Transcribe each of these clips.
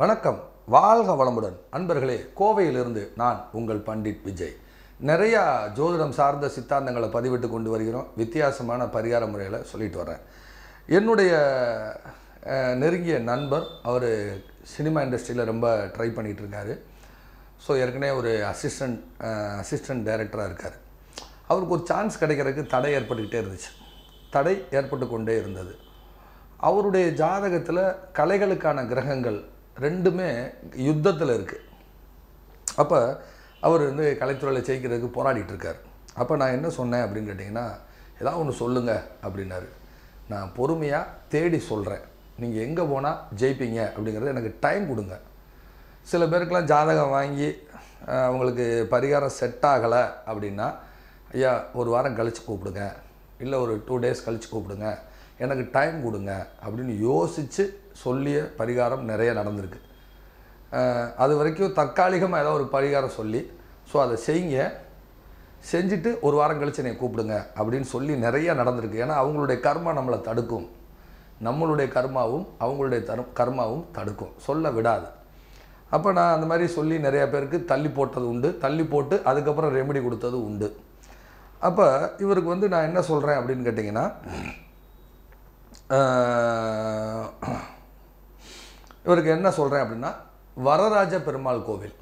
வணக்கம் வாழ்க வளமுடன் அன்பர்களே கோவையிலிருந்து நான் உங்கள் பண்டிட் விஜய் நிறையா ஜோதிடம் சார்ந்த சித்தாந்தங்களை பதிவிட்டு கொண்டு வருகிறோம் வித்தியாசமான பரிகார முறைகளை சொல்லிட்டு வரேன் என்னுடைய நெருங்கிய நண்பர் அவர் சினிமா இண்டஸ்ட்ரியில் ரொம்ப ட்ரை பண்ணிகிட்டு இருக்காரு ஸோ ஏற்கனவே ஒரு அசிஸ்டன்ட் அசிஸ்டன்ட் டைரக்டராக இருக்கார் அவருக்கு ஒரு சான்ஸ் கிடைக்கிறதுக்கு தடை ஏற்பட்டுக்கிட்டே இருந்துச்சு தடை ஏற்பட்டு கொண்டே இருந்தது அவருடைய ஜாதகத்தில் கலைகளுக்கான கிரகங்கள் ரெண்டுமே யுத்தத்தில் இருக்குது அப்போ அவர் வந்து கலைத்துறையில் ஜெயிக்கிறதுக்கு போராடிட்டுருக்கார் இருக்கார் அப்போ நான் என்ன சொன்னேன் அப்படின்னு கேட்டிங்கன்னா ஏதாவது ஒன்று சொல்லுங்கள் அப்படின்னாரு நான் பொறுமையாக தேடி சொல்கிறேன் நீங்கள் எங்கே போனால் ஜெயிப்பீங்க அப்படிங்கிறது எனக்கு டைம் கொடுங்க சில பேருக்கெலாம் ஜாதகம் வாங்கி அவங்களுக்கு பரிகாரம் செட் ஆகலை அப்படின்னா ஐயா ஒரு வாரம் கழித்து கூப்பிடுங்க இல்லை ஒரு டூ டேஸ் கழித்து கூப்பிடுங்க எனக்கு டைம் கொடுங்க அப்படின்னு யோசித்து சொல்லிய பரிகாரம் நிறைய நடந்திருக்கு அது வரைக்கும் தற்காலிகமாக ஏதாவது ஒரு பரிகாரம் சொல்லி ஸோ அதை செய்யுங்க செஞ்சுட்டு ஒரு வாரம் கழித்து என்னை கூப்பிடுங்க அப்படின்னு சொல்லி நிறைய நடந்திருக்கு ஏன்னா அவங்களுடைய கர்மா நம்மளை தடுக்கும் நம்மளுடைய கர்மாவும் அவங்களுடைய தரும் கர்மாவும் தடுக்கும் சொல்ல விடாது அப்போ நான் அந்த மாதிரி சொல்லி நிறையா பேருக்கு தள்ளி போட்டது உண்டு தள்ளி போட்டு அதுக்கப்புறம் ரெமெடி கொடுத்தது உண்டு அப்போ இவருக்கு வந்து நான் என்ன சொல்கிறேன் அப்படின்னு கேட்டிங்கன்னா இவருக்கு என்ன சொல்கிறேன் அப்படின்னா வரராஜ பெருமாள் கோவில்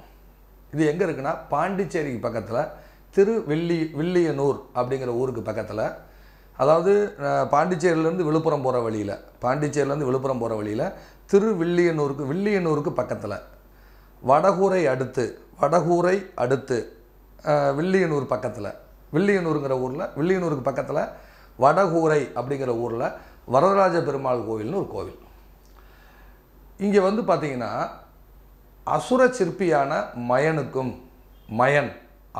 இது எங்கே இருக்குன்னா பாண்டிச்சேரிக்கு பக்கத்தில் திரு வெள்ளி வில்லியனூர் அப்படிங்கிற ஊருக்கு பக்கத்தில் அதாவது பாண்டிச்சேரியிலேருந்து விழுப்புரம் போகிற வழியில் பாண்டிச்சேரியிலேருந்து விழுப்புரம் போகிற வழியில் திருவில்லியனூருக்கு வில்லியனூருக்கு பக்கத்தில் வடகூரை அடுத்து வடகூரை அடுத்து வில்லியனூர் பக்கத்தில் வில்லியனூருங்கிற ஊரில் வில்லியனூருக்கு பக்கத்தில் வடகூரை அப்படிங்கிற ஊரில் வரதராஜ பெருமாள் கோவில்னு ஒரு கோவில் இங்கே வந்து பார்த்தீங்கன்னா அசுர சிற்பியான மயனுக்கும் மயன்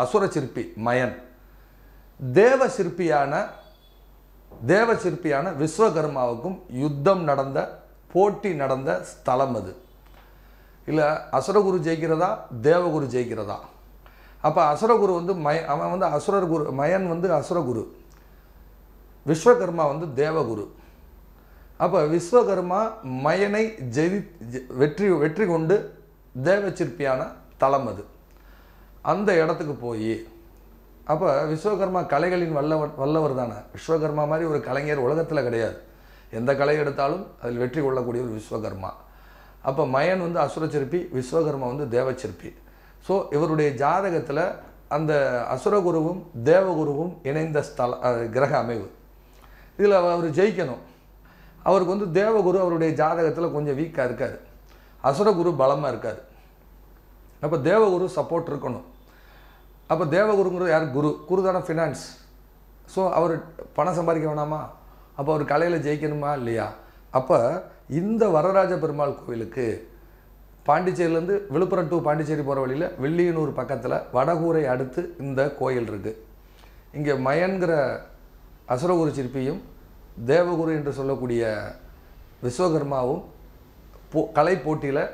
அசுர சிற்பி மயன் தேவ சிற்பியான தேவ சிற்பியான விஸ்வகர்மாவுக்கும் யுத்தம் நடந்த போட்டி நடந்த ஸ்தலம் அது இல்லை அசுரகுரு ஜெயிக்கிறதா தேவகுரு ஜெயிக்கிறதா அப்போ அசுரகுரு வந்து மய அவன் வந்து அசுரர் குரு மயன் வந்து அசுரகுரு விஸ்வகர்மா வந்து தேவகுரு அப்போ விஸ்வகர்மா மயனை ஜெயி வெற்றி வெற்றி கொண்டு சிற்பியான தலம் அது அந்த இடத்துக்கு போய் அப்போ விஸ்வகர்மா கலைகளின் வல்லவர் வல்லவர் தானே விஸ்வகர்மா மாதிரி ஒரு கலைஞர் உலகத்தில் கிடையாது எந்த கலை எடுத்தாலும் அதில் வெற்றி கொள்ளக்கூடிய ஒரு விஸ்வகர்மா அப்போ மயன் வந்து அசுர சிற்பி விஸ்வகர்மா வந்து தேவச்சிற்பி ஸோ இவருடைய ஜாதகத்தில் அந்த அசுரகுருவும் தேவகுருவும் இணைந்த ஸ்தல கிரக அமைவு இதில் அவர் ஜெயிக்கணும் அவருக்கு வந்து தேவகுரு அவருடைய ஜாதகத்தில் கொஞ்சம் வீக்காக இருக்கார் அசுரகுரு பலமாக இருக்கார் அப்போ தேவகுரு சப்போர்ட் இருக்கணும் அப்போ தேவகுருங்கிறது யார் குரு குரு தானே ஃபினான்ஸ் ஸோ அவர் பணம் சம்பாதிக்க வேணாமா அப்போ அவர் கலையில் ஜெயிக்கணுமா இல்லையா அப்போ இந்த வரராஜ பெருமாள் கோவிலுக்கு பாண்டிச்சேரியிலேருந்து விழுப்புரம் டு பாண்டிச்சேரி போகிற வழியில் வெள்ளியனூர் பக்கத்தில் வடகூரை அடுத்து இந்த கோயில் இருக்குது இங்கே மயன்கிற அசுரகுரு சிற்பியும் தேவகுரு என்று சொல்லக்கூடிய விஸ்வகர்மாவும் போ கலை போட்டியில்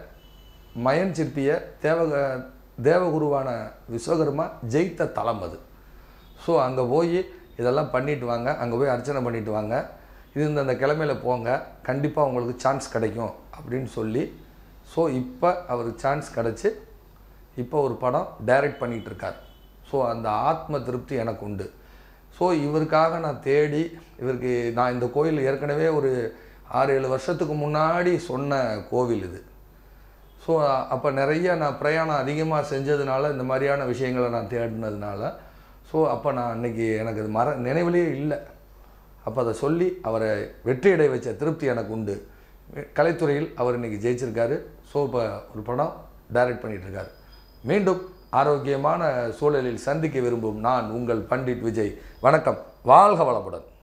மயன் சிற்பியை தேவ தேவகுருவான விஸ்வகர்மா ஜெயித்த தளம் அது ஸோ அங்கே போய் இதெல்லாம் பண்ணிட்டு வாங்க அங்கே போய் அர்ச்சனை பண்ணிட்டு வாங்க இது இந்த கிழமையில் போங்க கண்டிப்பாக உங்களுக்கு சான்ஸ் கிடைக்கும் அப்படின்னு சொல்லி ஸோ இப்போ அவருக்கு சான்ஸ் கிடச்சி இப்போ ஒரு படம் டைரக்ட் பண்ணிகிட்ருக்கார் ஸோ அந்த ஆத்ம திருப்தி எனக்கு உண்டு ஸோ இவருக்காக நான் தேடி இவருக்கு நான் இந்த கோயில் ஏற்கனவே ஒரு ஆறு ஏழு வருஷத்துக்கு முன்னாடி சொன்ன கோவில் இது ஸோ அப்போ நிறைய நான் பிரயாணம் அதிகமாக செஞ்சதுனால இந்த மாதிரியான விஷயங்களை நான் தேடினதுனால ஸோ அப்போ நான் அன்றைக்கி எனக்கு அது மர நினைவுலேயே இல்லை அப்போ அதை சொல்லி அவரை வெற்றியடை வச்ச திருப்தி எனக்கு உண்டு கலைத்துறையில் அவர் இன்றைக்கி ஜெயிச்சிருக்காரு ஸோ இப்போ ஒரு படம் டைரக்ட் பண்ணிகிட்ருக்காரு மீண்டும் ஆரோக்கியமான சூழலில் சந்திக்க விரும்பும் நான் உங்கள் பண்டிட் விஜய் வணக்கம் வாழ்க வளமுடன்